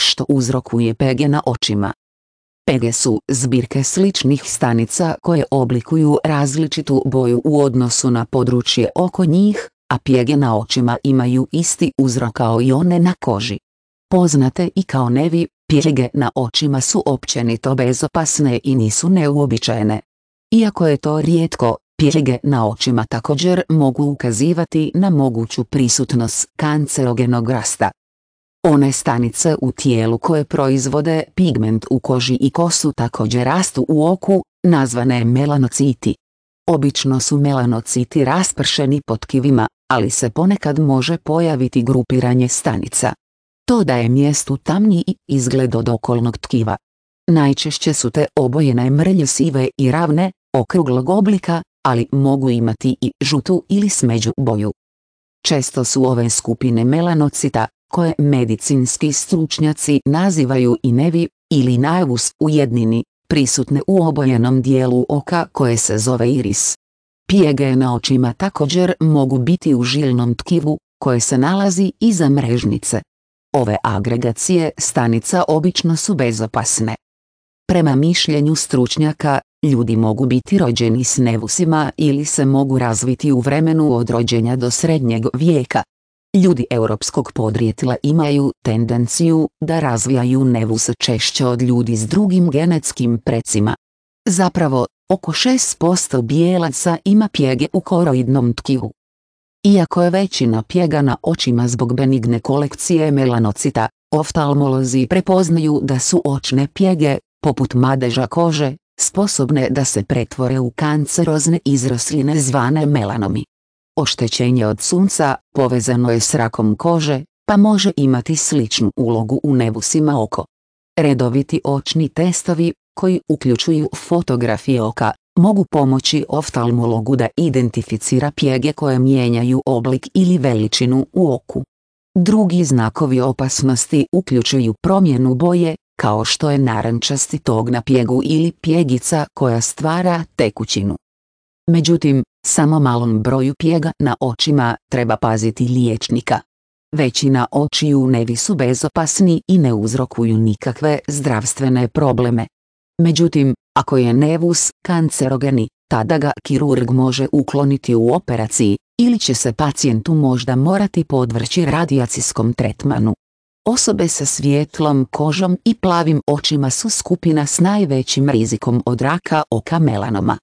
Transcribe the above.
što uzrokuje pege na očima. Pege su zbirke sličnih stanica koje oblikuju različitu boju u odnosu na područje oko njih, a pjege na očima imaju isti uzrok kao i one na koži. Poznate i kao nevi, pjege na očima su općenito bezopasne i nisu neuobičajene. Iako je to rijetko, pjege na očima također mogu ukazivati na moguću prisutnost kancerogenog rasta. One stanice u tijelu koje proizvode pigment u koži i kosu također rastu u oku, nazvane melanociti. Obično su melanociti raspršeni pod tkivima, ali se ponekad može pojaviti grupiranje stanica. To daje mjestu tamniji izgled od okolnog tkiva. Najčešće su te obojene mrlje sive i ravne, okruglog oblika, ali mogu imati i žutu ili smeđu boju. Često su ove skupine melanocita, koje medicinski stručnjaci nazivaju i nevi, ili najvus u jednini, prisutne u obojenom dijelu oka koje se zove iris. Pijege na očima također mogu biti u žilnom tkivu, koje se nalazi iza mrežnice. Ove agregacije stanica obično su bezopasne. Prema mišljenju stručnjaka, ljudi mogu biti rođeni s nevusima ili se mogu razviti u vremenu od rođenja do srednjeg vijeka, Ljudi europskog podrijetla imaju tendenciju da razvijaju nevus češće od ljudi s drugim genetskim precima. Zapravo, oko 6% bijelaca ima pjege u koroidnom tkivu. Iako je većina pjega na očima zbog benigne kolekcije melanocita, oftalmolozi prepoznaju da su očne pjege, poput madeža kože, sposobne da se pretvore u kancerozne izrosline zvane melanomi. Oštećenje od sunca povezano je s rakom kože, pa može imati sličnu ulogu u nebusima oko. Redoviti očni testovi, koji uključuju fotografije oka, mogu pomoći oftalmologu da identificira pjege koje mijenjaju oblik ili veličinu u oku. Drugi znakovi opasnosti uključuju promjenu boje, kao što je narančasti tog na pjegu ili pjegica koja stvara tekućinu. Međutim, samo malom broju pjega na očima treba paziti liječnika. Većina očiju nevi su bezopasni i ne uzrokuju nikakve zdravstvene probleme. Međutim, ako je nevus kancerogeni, tada ga kirurg može ukloniti u operaciji, ili će se pacijentu možda morati podvrći radijacijskom tretmanu. Osobe sa svjetlom kožom i plavim očima su skupina s najvećim rizikom od raka oka melanoma.